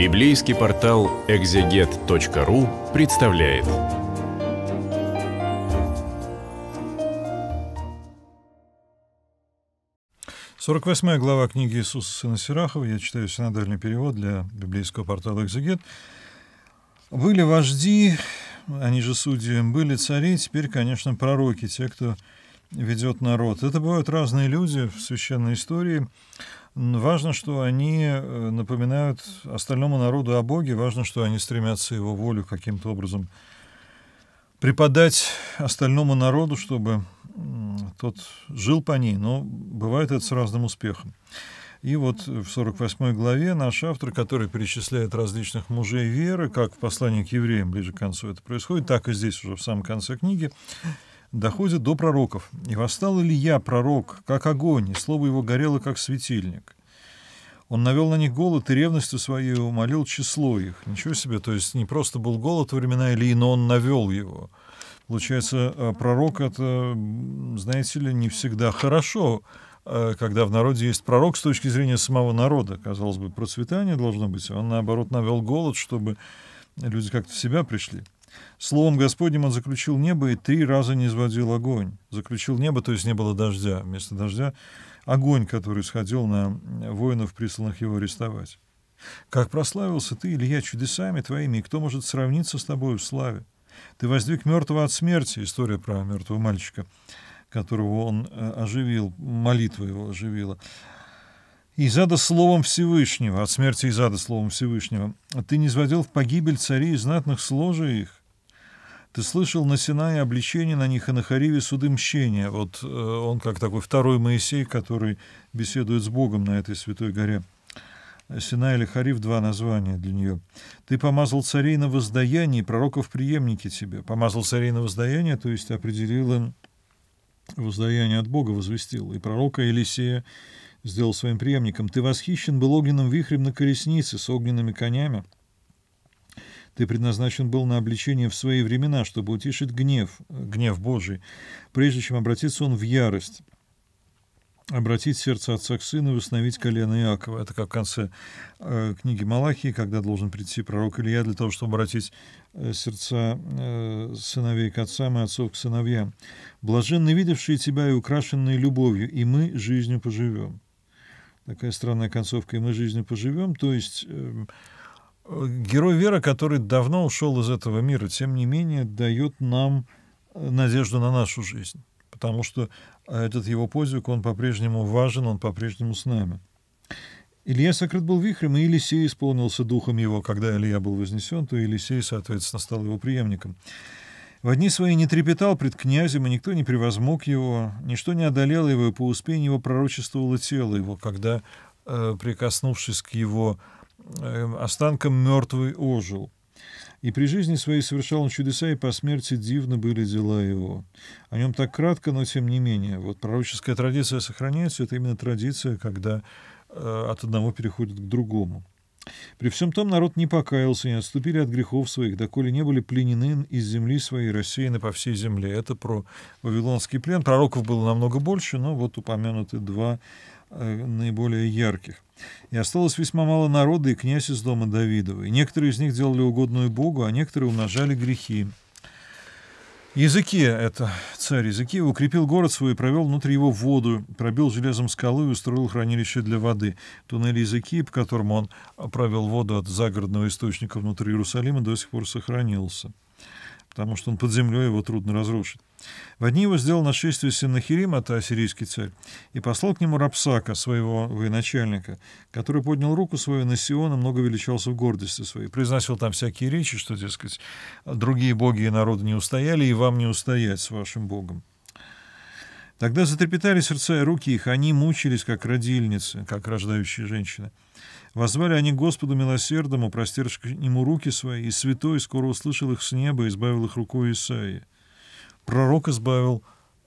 Библейский портал экзегет.ру представляет. Сорок восьмая глава книги Иисуса Сына Сирахова. Я читаю синодальный перевод для библейского портала «Экзегет». «Были вожди, они же судьи, были цари, теперь, конечно, пророки, те, кто ведет народ. Это бывают разные люди в священной истории. Важно, что они э, напоминают остальному народу о Боге, важно, что они стремятся его волю каким-то образом преподать остальному народу, чтобы тот жил по ней, но бывает это с разным успехом. И вот в 48 главе наш автор, который перечисляет различных мужей веры, как в послании к евреям ближе к концу это происходит, так и здесь уже в самом конце книги, доходит до пророков. «И восстал Илья, пророк, как огонь, и слово его горело, как светильник». Он навел на них голод и ревностью своей умолил число их. Ничего себе, то есть не просто был голод во времена Ильи, но он навел его. Получается, э, пророк — это, знаете ли, не всегда хорошо, э, когда в народе есть пророк с точки зрения самого народа. Казалось бы, процветание должно быть, а он, наоборот, навел голод, чтобы люди как-то в себя пришли. Словом Господним он заключил небо и три раза не изводил огонь. Заключил небо, то есть не было дождя. Вместо дождя огонь, который сходил на воинов, присланных его арестовать. Как прославился ты, Илья, чудесами твоими, и кто может сравниться с тобой в славе? Ты воздвиг мертвого от смерти, история про мертвого мальчика, которого он э, оживил, молитва его оживила. И Изада словом Всевышнего, от смерти и Изада словом Всевышнего. Ты не сводил в погибель царей и знатных сложи их, ты слышал на Синае обличение на них и на Хариве суды мщения. Вот э, он как такой второй Моисей, который беседует с Богом на этой святой горе. Сина или Хариф — два названия для нее. «Ты помазал царей на воздаяние, пророков преемники тебе». Помазал царей на воздаяние, то есть определил им воздаяние от Бога, возвестил. И пророка Елисея сделал своим преемником. «Ты восхищен был огненным вихрем на колеснице с огненными конями». Ты предназначен был на обличение в свои времена, чтобы утишить гнев, гнев Божий, прежде чем обратиться он в ярость» обратить сердце отца к сыну и установить колено Иакова. Это как в конце э, книги Малахии, когда должен прийти пророк Илья для того, чтобы обратить э, сердца э, сыновей к отцам и отцов к сыновьям. «Блаженны видевшие тебя и украшенные любовью, и мы жизнью поживем». Такая странная концовка «и мы жизнью поживем», то есть... Э, герой Вера, который давно ушел из этого мира, тем не менее дает нам э, надежду на нашу жизнь. Потому что э, этот его подвиг, он по-прежнему важен, он по-прежнему с нами. Илья сокрыт был вихрем, и Елисей исполнился духом его. Когда Илья был вознесен, то Елисей, соответственно, стал его преемником. В одни свои не трепетал пред князем, и никто не превозмог его, ничто не одолело его, и по успению его пророчествовало тело его, когда, э, прикоснувшись к его Э, останком мертвый ожил. И при жизни своей совершал он чудеса, и по смерти дивно были дела его. О нем так кратко, но тем не менее. Вот пророческая традиция сохраняется, это именно традиция, когда э, от одного переходит к другому. При всем том народ не покаялся, не отступили от грехов своих, доколе не были пленены из земли своей, рассеяны по всей земле. Это про Вавилонский плен. Пророков было намного больше, но вот упомянуты два Э, наиболее ярких. И осталось весьма мало народа и князь из дома Давидова. И некоторые из них делали угодную Богу, а некоторые умножали грехи. Языке это царь Языке укрепил город свой и провел внутри его воду, пробил железом скалы и устроил хранилище для воды. Туннель Языки, по которому он провел воду от загородного источника внутри Иерусалима, до сих пор сохранился потому что он под землей, его трудно разрушить. В одни его сделал нашествие Синнахирима, это ассирийский царь, и послал к нему Рапсака, своего военачальника, который поднял руку свою на Сиона, много величался в гордости своей, произносил там всякие речи, что, дескать, другие боги и народы не устояли, и вам не устоять с вашим богом. Тогда затрепетали сердца и руки их, они мучились, как родильницы, как рождающие женщины. Возвали они Господу милосердному, простерши к нему руки свои, и святой скоро услышал их с неба и избавил их рукой Исаии. Пророк избавил,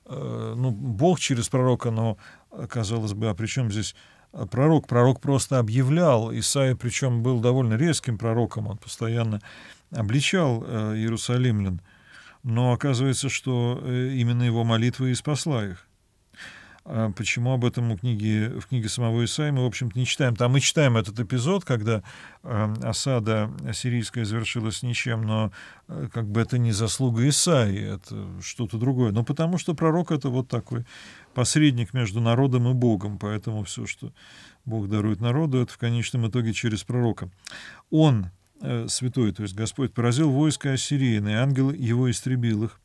э, ну, Бог через пророка, но, э, казалось бы, а при чем здесь э, пророк? Пророк просто объявлял, Исаия, причем был довольно резким пророком, он постоянно обличал э, иерусалимлян – но оказывается, что э, именно его молитва и спасла их. А почему об этом у книги, в книге самого Исаи мы, в общем-то, не читаем. Там мы читаем этот эпизод, когда э, осада сирийская завершилась ничем, но э, как бы это не заслуга Исаи, это что-то другое. Но потому что пророк — это вот такой посредник между народом и Богом, поэтому все, что Бог дарует народу, это в конечном итоге через пророка. Он Э, святой, то есть Господь, поразил войско ассирийное, ангел его истребил их.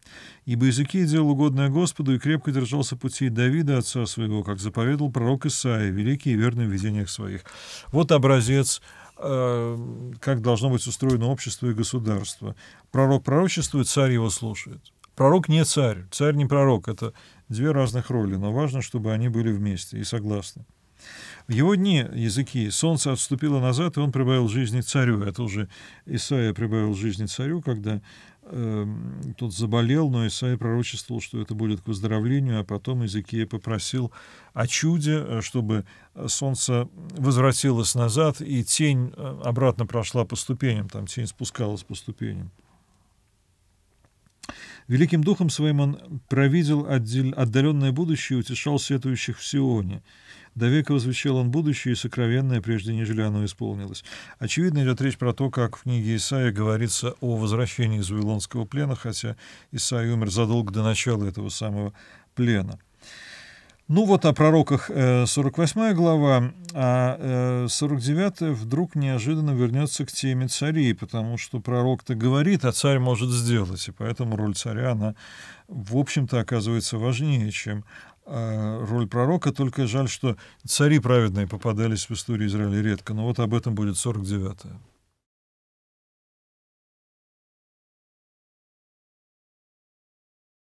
Ибо Иезекия делал угодное Господу и крепко держался пути Давида, отца своего, как заповедал пророк Исаия, великий и верный в видениях своих. Вот образец э, как должно быть устроено общество и государство. Пророк пророчествует, царь его слушает. Пророк не царь, царь не пророк, это две разных роли, но важно, чтобы они были вместе и согласны. В его дни языки солнце отступило назад, и он прибавил жизни царю. Это уже Исаия прибавил жизни царю, когда э, тот заболел, но Исаия пророчествовал, что это будет к выздоровлению, а потом Иезекия попросил о чуде, э, чтобы солнце возвратилось назад, и тень э, обратно прошла по ступеням, там тень спускалась по ступеням. Великим духом своим он провидел отдаленное будущее и утешал сетующих в Сионе. До века возвещал он будущее и сокровенное, прежде нежели оно исполнилось. Очевидно, идет речь про то, как в книге Исаия говорится о возвращении из Вавилонского плена, хотя Исаия умер задолго до начала этого самого плена. Ну вот о пророках 48 э, глава, а 49 э, вдруг неожиданно вернется к теме царей, потому что пророк-то говорит, а царь может сделать, и поэтому роль царя, она, в общем-то, оказывается важнее, чем а, роль пророка, только жаль, что цари праведные попадались в истории Израиля редко, но вот об этом будет 49 -е.